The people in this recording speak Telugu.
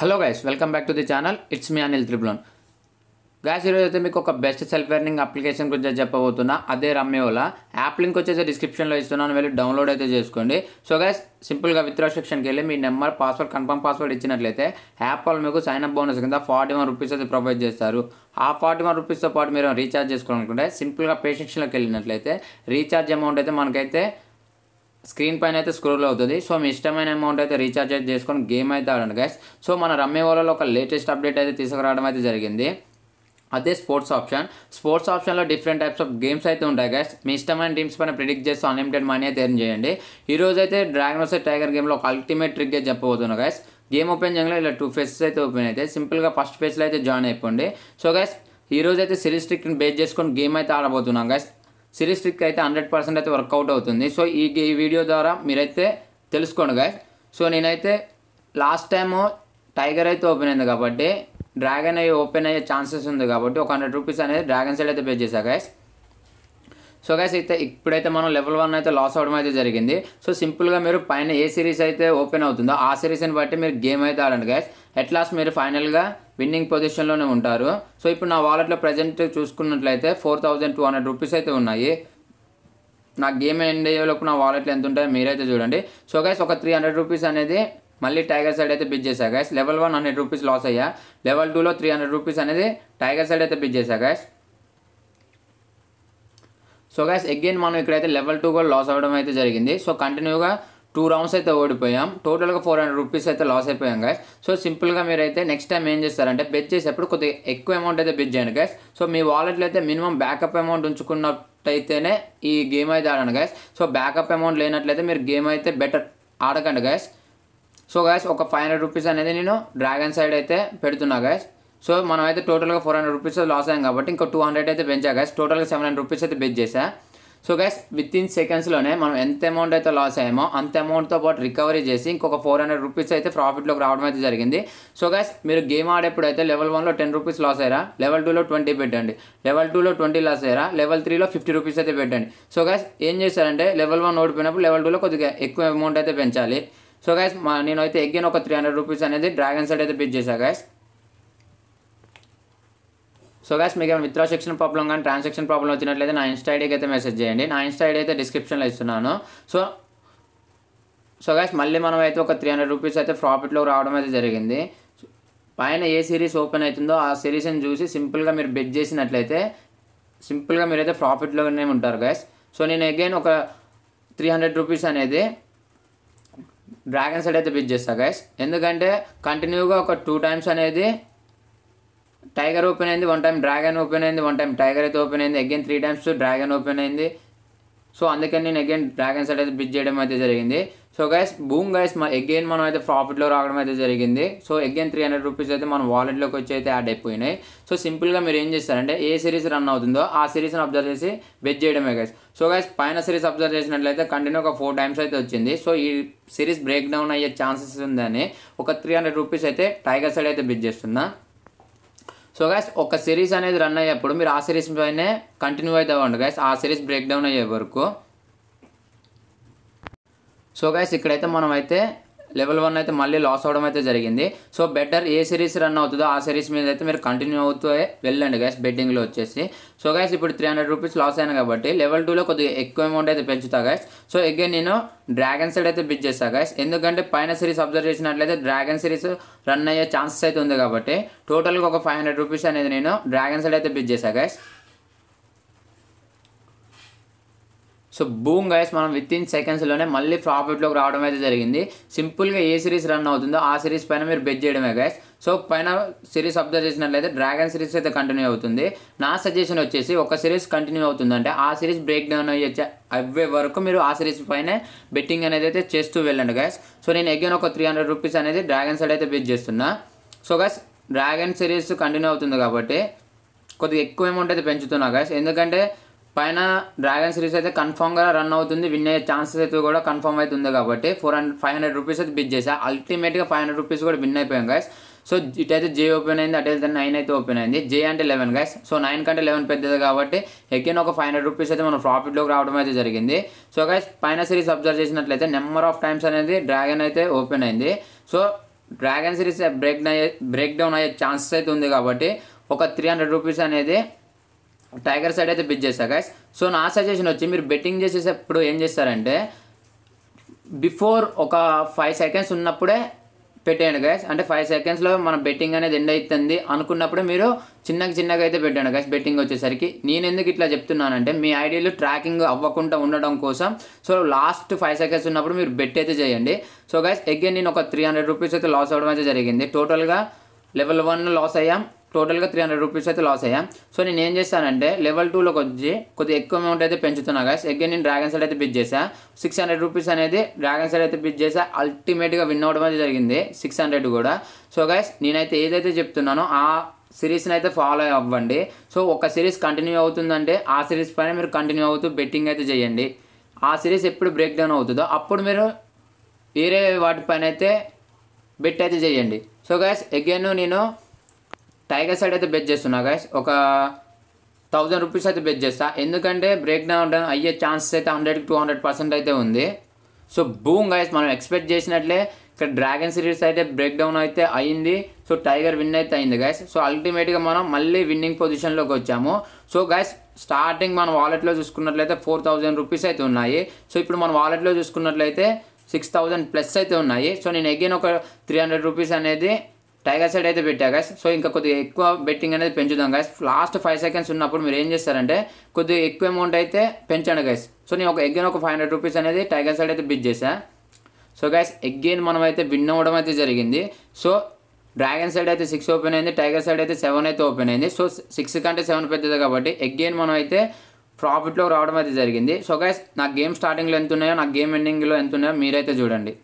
hello guys welcome back to the channel it's me Anil త్రిపులన్ గ్యాస్ ఈరోజు అయితే మీకు ఒక బెస్ట్ సెల్ఫ్ ఎర్నింగ్ అప్లికేషన్ గురించి చెప్పబోతున్నా అదే రమ్యోలా యాప్ లింక్ వచ్చేసి డిస్క్రిప్షన్లో ఇస్తున్నాను వెళ్ళి డౌన్లోడ్ అయితే చేసుకోండి సో గ్యాస్ సింపుల్గా విత్డ్రా సెక్షన్కి వెళ్ళి మీ నెంబర్ పాస్వర్డ్ కన్ఫర్మ్ పాస్వర్డ్ ఇచ్చినట్లయితే యాప్ వాళ్ళు మీకు సైన్ అప్ బోనస్ కింద ఫార్టీ వన్ రూపీస్ అయితే ప్రొవైడ్ చేస్తారు ఆ ఫార్టీ వన్ రూపీస్తో పాటు మీరు రీఛార్జ్ చేసుకోవాలనుకుంటే సింపుల్గా పే సెక్షన్లోకి వెళ్ళినట్లయితే రీఛార్జ్ అమౌంట్ అయితే మనకైతే స్క్రీన్ పైన అయితే స్క్రోల్ అవుతుంది సో మీ ఇష్టమైన అమౌంట్ అయితే రీఛార్జ్ అయితే చేసుకొని గేమ్ అయితే ఆడండి గైస్ సో మన రమ్మే వాళ్ళలో ఒక లేటెస్ట్ అప్డేట్ అయితే తీసుకురావడం అయితే జరిగింది అదే స్పోర్ట్స్ ఆప్షన్ స్పోర్ట్స్ ఆప్షన్లో డిఫరెంట్ టైప్స్ ఆఫ్ గేమ్స్ అయితే ఉంటాయి గైస్ మీ ఇష్టమైన టీమ్స్ పైన ప్రిడిక్ట్ చేస్తూ అన్లిమిటెడ్ మనీ అయితే ఎర్న్ చేయండి రోజు అయితే వస్తే టైగర్ గేమ్లో ఒక అల్టిమేట్ ట్రిక్ అయితే చెప్పబోతున్నా గైస్ గేమ్ ఓపెన్ చేయడంలో ఇలా టూ ఫేసెస్ అయితే ఓపెన్ అయితే సింపుల్గా ఫస్ట్ ఫేస్లో అయితే జాయిన్ అయిపోండి సో గైస్ ఈరోజు అయితే సిరీస్ ట్రిక్ని బేస్ చేసుకొని గేమ్ అయితే ఆడబోతున్నాం గైస్ సిరీస్ ట్రిక్ అయితే హండ్రెడ్ పర్సెంట్ అయితే వర్కౌట్ అవుతుంది సో ఈ ఈ వీడియో ద్వారా మీరైతే తెలుసుకోండి గాయస్ సో నేనైతే లాస్ట్ టైము టైగర్ అయితే ఓపెన్ అయింది కాబట్టి డ్రాగన్ అయ్యి ఓపెన్ అయ్యే ఛాన్సెస్ ఉంది కాబట్టి ఒక హండ్రెడ్ రూపీస్ అనేది డ్రాగన్ సైడ్ అయితే పే చేశా గైస్ సో గైస్ అయితే ఇప్పుడైతే మనం లెవెల్ వన్ అయితే లాస్ అవడం అయితే జరిగింది సో సింపుల్గా మీరు పైన ఏ సిరీస్ అయితే ఓపెన్ అవుతుందో ఆ సిరీస్ని బట్టి మీరు గేమ్ అయితే ఆడండి గాయస్ ఎట్ లాస్ట్ మీరు ఫైనల్గా విన్నింగ్ పొజిషన్లోనే ఉంటారు సో ఇప్పుడు నా వాలెట్లో ప్రజెంట్ చూసుకున్నట్లయితే four thousand two hundred rupees అయితే ఉన్నాయి నా గేమ్ ఎండ్ అయ్యేలోపు నా వాలెట్లో ఎంత ఉంటాయో మీరైతే చూడండి సో గైస్ ఒక త్రీ హండ్రెడ్ రూపీస్ అనేది మళ్ళీ టైగర్ సైడ్ అయితే బిడ్ చేశా guys level one hundred rupees loss అయ్యా లెవెల్ టూలో త్రీ హండ్రెడ్ రూపీస్ అనేది టైగర్ సైడ్ అయితే బిడ్ చేశా గైస్ సో గైస్ అగైన్ మనం ఇక్కడైతే లెవెల్ టూ కూడా లాస్ అవ్వడం అయితే జరిగింది సో కంటిన్యూగా టూ రౌండ్స్ అయితే ఓడిపోయాం టోటల్గా ఫోర్ హండ్రెడ్ రూపీస్ అయితే లాస్ అయిపోయాం గైస్ సో సింపుల్గా మీరైతే నెక్స్ట్ టైం ఏం చేస్తారంటే బెట్ చేసేప్పుడు కొద్దిగా ఎక్కువ అమౌంట్ అయితే బెట్ చేయండి గైస్ సో మీ వాలెట్లో అయితే మినిమం బ్యాకప్ అమౌంట్ ఉంచుకున్నట్టయితేనే ఈ గేమ్ అయితే ఆడండి గైస్ సో బ్యాకప్ అమౌంట్ లేనట్లయితే మీరు గేమ్ అయితే బెటర్ ఆడకండి గైస్ సో గైస్ ఒక ఫైవ్ హండ్రెడ్ రూపీస్ అనేది నేను డ్రాగన్ సైడ్ అయితే పెడుతున్నా గైస్ సో మనం అయితే టోటల్గా ఫోర్ హండ్రెడ్ రూపీస్ లాస్ అయ్యాం కాబట్టి ఇంకో టూ హండ్రెడ్ అయితే పెంచా గైస్ టోటల్గా సెవెన్ హండ్రెడ్ రూపీస్ అయితే బెచ్ చేశా సో గైస్ విత్ ఇన్ సెకండ్స్లోనే మనం ఎంత అమౌంట్ అయితే లాస్ అయ్యామో అంత అమౌంట్తో పాటు రికవరీ చేసి ఇంకొక ఫోర్ హండ్రెడ్ రూపీస్ అయితే ప్రాఫిట్లోకి రావడం అయితే జరిగింది సో గైస్ మీరు గేమ్ ఆడేప్పుడు అయితే లెవెల్ వన్లో టెన్ రూపీస్ లాస్ అయ్యారా లెవెల్ టూలో ట్వంటీ పెట్టండి లెవెల్ టూలో ట్వంటీ లాస్ అయ్యారా లెవెల్ త్రీలో ఫిఫ్టీ రూపీస్ అయితే పెట్టండి సో గైస్ ఏం చేశారంటే లెవెల్ వన్ ఓడిపోయినప్పుడు లెవెల్ టూలో కొద్దిగా ఎక్కువ అమౌంట్ అయితే పెంచాలి సో గైస్ నేనైతే ఎగ్గిన ఒక త్రీ హండ్రెడ్ రూపీస్ అనేది డ్రాగన్ సైడ్ అయితే పిచ్ చేశాను గైస్ సో గ్యాస్ మీకు ఏమైనా విత్డ్రా సెక్షన్ ప్రాబ్లం కానీ ట్రాన్సాక్షన్ ప్రాబ్లం వచ్చినట్లయితే నా ఇన్స్టా ఐడికి అయితే మెసేజ్ చేయండి నా ఇన్స్టా ఐడి అయితే డిస్క్రిప్షన్లో ఇస్తున్నాను సో సో గ్యాస్ మళ్ళీ మనం అయితే ఒక త్రీ హండ్రెడ్ రూపీస్ అయితే ప్రాఫిట్లో రావడం అయితే జరిగింది పైన ఏ సిరీస్ ఓపెన్ అవుతుందో ఆ సిరీస్ని చూసి సింపుల్గా మీరు బెట్ చేసినట్లయితే సింపుల్గా మీరు అయితే ప్రాఫిట్లోనే ఉంటారు గ్యాస్ సో నేను అగైన్ ఒక త్రీ హండ్రెడ్ రూపీస్ అనేది డ్రాగన్ సైడ్ అయితే బిట్ చేస్తాను గైస్ ఎందుకంటే కంటిన్యూగా ఒక టూ టైమ్స్ అనేది టైగర్ ఓపెన్ అయింది వన్ టైం డ్రాగన్ ఓపెన్ అయింది వన్ టైం టైగర్ అయితే ఓపెన్ అయింది again three times dragon open అయింది సో అందుకని నేను అగైన్ డ్రాగన్ సైడ్ అయితే బిట్ చేయడం అయితే జరిగింది so guys boom guys again మనం అయితే ప్రాఫిట్లో రావడం అయితే జరిగింది so again three hundred rupees అయితే మన వాలెట్లోకి వచ్చి అయితే యాడ్ అయిపోయినాయి సో సింపుల్గా మీరు ఏం చేస్తారంటే ఏ సిరీస్ రన్ అవుతుందో ఆ సిరీస్ని అబ్జర్వ్ చేసి బెట్ చేయడమే గైస్ సో గైస్ పైన సిరీస్ అబ్జర్వ్ చేసినట్లయితే కంటిన్యూ ఒక ఫోర్ టైమ్స్ అయితే వచ్చింది సో ఈ సిరీస్ బ్రేక్ డౌన్ అయ్యే ఛాన్సెస్ ఉందని ఒక త్రీ హండ్రెడ్ రూపీస్ అయితే టైగర్ సైడ్ అయితే బిట్ చేస్తున్నా సో గైస్ ఒక సిరీస్ అనేది రన్ అయ్యేప్పుడు మీరు ఆ సిరీస్ పైన కంటిన్యూ అవుతా ఉండండి గైస్ ఆ సిరీస్ బ్రేక్ డౌన్ అయ్యే వరకు సో గైస్ ఇక్కడైతే మనం అయితే లెవెల్ వన్ అయితే మళ్ళీ లాస్ అవడం అయితే జరిగింది సో బెటర్ ఏ సిరీస్ రన్ అవుతుందో ఆ సిరీస్ మీద అయితే మీరు కంటిన్యూ అవుతూ వెళ్ళండి గైస్ బెట్టింగ్లో వచ్చేసి సో గైస్ ఇప్పుడు త్రీ హండ్రెడ్ రూపీస్ లాస్ అయినా కాబట్టి లెవెల్ టూలో కొద్దిగా ఎక్కువ అమౌంట్ అయితే పెంచుతా గైస్ సో అగైన్ నేను డ్రాగన్ సైడ్ అయితే బిట్ చేస్తా గ్యాస్ ఎందుకంటే పైన సిరీస్ అబ్జర్వ్ చేసినట్లయితే డ్రాగన్ సిరీస్ రన్ అయ్యే ఛాన్సెస్ అయితే ఉంది కాబట్టి టోటల్గా ఒక ఫైవ్ హండ్రెడ్ రూపీస్ అనేది నేను డ్రాగన్ సైడ్ అయితే బిట్ చేశా గైస్ సో బూమ్ గైస్ మనం విత్ ఇన్ సెకండ్స్లోనే మళ్ళీ ప్రాఫిట్లోకి రావడం అయితే జరిగింది సింపుల్గా ఏ సిరీస్ రన్ అవుతుందో ఆ సిరీస్ పైన మీరు బెట్ చేయడమే గైస్ సో పైన సిరీస్ అబ్జర్వ్ చేసినట్లయితే డ్రాగన్ సిరీస్ అయితే కంటిన్యూ అవుతుంది నా సజెషన్ వచ్చేసి ఒక సిరీస్ కంటిన్యూ అవుతుందంటే ఆ సిరీస్ బ్రేక్ డౌన్ అయ్యే అవ్వే వరకు మీరు ఆ సిరీస్ పైనే బెట్టింగ్ అనేది అయితే చేస్తూ వెళ్ళండి గైస్ సో నేను అగైన్ ఒక త్రీ హండ్రెడ్ రూపీస్ అనేది డ్రాగన్ సైడ్ అయితే బెట్ చేస్తున్నా so guys dragon series continue అవుతుంది కాబట్టి కొద్దిగా ఎక్కువ అమౌంట్ అయితే పెంచుతున్నా గైస్ ఎందుకంటే పైన డ్రాగన్ సిరీస్ అయితే కన్ఫామ్గా రన్ అవుతుంది విన్ అయ్యే ఛాన్సెస్ అయితే కూడా కన్ఫామ్ అయితే ఉంది కాబట్టి four hundred five hundred rupees అయితే బిడ్ చేశా అల్టిమేట్గా ఫైవ్ హండ్రెడ్ రూపీస్ కూడా విన్ అయిపోయాం గాయస్ సో ఇటైతే జే ఓపెన్ అయింది అటైతే నైన్ అయితే ఓపెన్ అయింది జే అంటే లెవెన్ గైస్ సో నైన్ కంటే లెవెన్ పెద్దది కాబట్టి ఎక్కిన ఒక ఫైవ్ హండ్రెడ్ రూపీస్ అయితే మనం ప్రాఫిట్లోకి రావడం అయితే జరిగింది సో గైస్ పైన సిరీస్ అబ్జర్వ్ చేసినట్లయితే నెంబర్ ఆఫ్ టైమ్స్ అనేది డ్రాగన్ అయితే ఓపెన్ అయింది so dragon series break break down అయ్యే ఛాన్సెస్ అయితే ఉంది కాబట్టి ఒక త్రీ హండ్రెడ్ రూపీస్ అనేది టైగర్ సైడ్ అయితే బిట్ చేశా గైస్ సో నా సజెషన్ వచ్చి మీరు బెట్టింగ్ చేసేటప్పుడు ఏం చేస్తారంటే బిఫోర్ ఒక ఫైవ్ సెకండ్స్ ఉన్నప్పుడే పెట్టేయండి గైస్ అంటే ఫైవ్ సెకండ్స్లో మన బెట్టింగ్ అనేది ఎండ్ అవుతుంది అనుకున్నప్పుడు మీరు చిన్నగా చిన్నగా అయితే పెట్టండి గైస్ బెట్టింగ్ వచ్చేసరికి నేను ఎందుకు ఇట్లా చెప్తున్నానంటే మీ ఐడియాలు ట్రాకింగ్ అవ్వకుండా ఉండడం కోసం సో లాస్ట్ ఫైవ్ సెకండ్స్ ఉన్నప్పుడు మీరు బెట్ అయితే చేయండి సో గైస్ ఎగ్గే నేను ఒక త్రీ హండ్రెడ్ రూపీస్ అయితే లాస్ అవ్వడం అయితే జరిగింది టోటల్గా లెవెల్ వన్ లాస్ అయ్యాం టోటల్గా త్రీ హండ్రెడ్ రూపీస్ అయితే లాస్ అయ్యా సో నేను ఏం చేశానంటే లెవెల్ టూలోకి వచ్చి కొద్దిగా ఎక్కువ అమౌంట్ అయితే పెంచుతున్నా గాయస్ అగైన్ నేను డ్రాగన్ సైడ్ అయితే బిడ్ చేశా సిక్స్ హండ్రెడ్ రూపీస్ అనేది డ్రాగన్ సైడ్ అయితే బిడ్ చేసా అల్టిమేట్గా విన్ అవడం అయితే జరిగింది సిక్స్ హండ్రెడ్ కూడా సో గాయస్ నేనైతే ఏదైతే చెప్తున్నానో ఆ సిరీస్ని అయితే ఫాలో అవ్వండి సో ఒక సిరీస్ కంటిన్యూ అవుతుందంటే ఆ సిరీస్ పైన మీరు కంటిన్యూ అవుతూ బెట్టింగ్ అయితే చేయండి ఆ సిరీస్ ఎప్పుడు బ్రేక్ డౌన్ అవుతుందో అప్పుడు మీరు వేరే వాటిపైన అయితే బెట్ అయితే చేయండి సో గాయస్ అగైన్ నేను టైగర్ సైడ్ అయితే బెట్ చేస్తున్నా గైస్ ఒక థౌజండ్ రూపీస్ అయితే బెట్ చేస్తా ఎందుకంటే బ్రేక్ డౌన్ అయ్యే ఛాన్సెస్ అయితే హండ్రెడ్ టూ హండ్రెడ్ పర్సెంట్ అయితే ఉంది సో బూమ్ గైస్ మనం ఎక్స్పెక్ట్ చేసినట్లే ఇక్కడ డ్రాగన్ సిరీస్ అయితే బ్రేక్ డౌన్ అయితే అయింది సో టైగర్ విన్ అయితే అయింది గైస్ సో అల్టిమేట్గా మనం మళ్ళీ విన్నింగ్ పొజిషన్లోకి వచ్చాము సో గైస్ స్టార్టింగ్ మన వాలెట్లో చూసుకున్నట్లయితే ఫోర్ థౌజండ్ రూపీస్ అయితే ఉన్నాయి సో ఇప్పుడు మన వాలెట్లో చూసుకున్నట్లయితే సిక్స్ థౌజండ్ ప్లస్ అయితే ఉన్నాయి సో నేను అగైన్ ఒక త్రీ హండ్రెడ్ రూపీస్ అనేది టైగర్ సైడ్ అయితే పెట్టా గాయస్ సో ఇంకా కొద్దిగా ఎక్కువ బెట్టింగ్ అనేది పెంచుదాం గాయస్ లాస్ట్ ఫైవ్ సెకండ్స్ ఉన్నప్పుడు మీరు ఏం చేస్తారంటే కొద్దిగా ఎక్కువ అమౌంట్ అయితే పెంచండి గాయస్ సో నేను ఒక ఎగ్గైన్ ఒక ఫైవ్ హండ్రెడ్ రూపీస్ అనేది టైగర్ సైడ్ అయితే బిడ్ చేశా సో గాయస్ ఎగ్గైన్ మనం అయితే విన్ అవ్వడం అయితే జరిగింది సో డ్రాగన్ సైడ్ అయితే సిక్స్ ఓపెన్ అయింది టైగర్ సైడ్ అయితే సెవెన్ అయితే ఓపెన్ అయింది సో సిక్స్ కంటే సెవెన్ పెద్దది కాబట్టి ఎగ్గైన్ మనం అయితే ప్రాఫిట్లో రావడం అయితే జరిగింది సో గైస్ నా గేమ్ స్టార్టింగ్లో ఎంత ఉన్నాయో నా గేమ్ ఎండింగ్లో ఎంత ఉన్నాయో మీరైతే చూడండి